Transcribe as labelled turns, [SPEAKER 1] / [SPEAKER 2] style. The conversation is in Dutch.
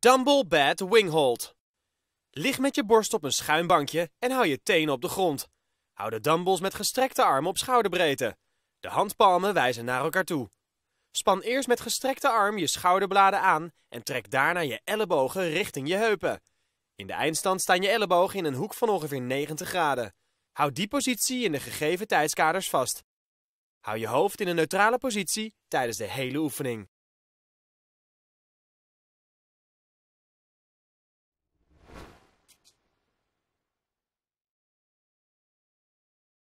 [SPEAKER 1] Dumbbell Winghold. Lig met je borst op een schuin bankje en hou je tenen op de grond. Hou de dumbbells met gestrekte armen op schouderbreedte. De handpalmen wijzen naar elkaar toe. Span eerst met gestrekte arm je schouderbladen aan en trek daarna je ellebogen richting je heupen. In de eindstand staan je ellebogen in een hoek van ongeveer 90 graden. Houd die positie in de gegeven tijdskaders vast. Hou je hoofd in een neutrale positie tijdens de hele oefening.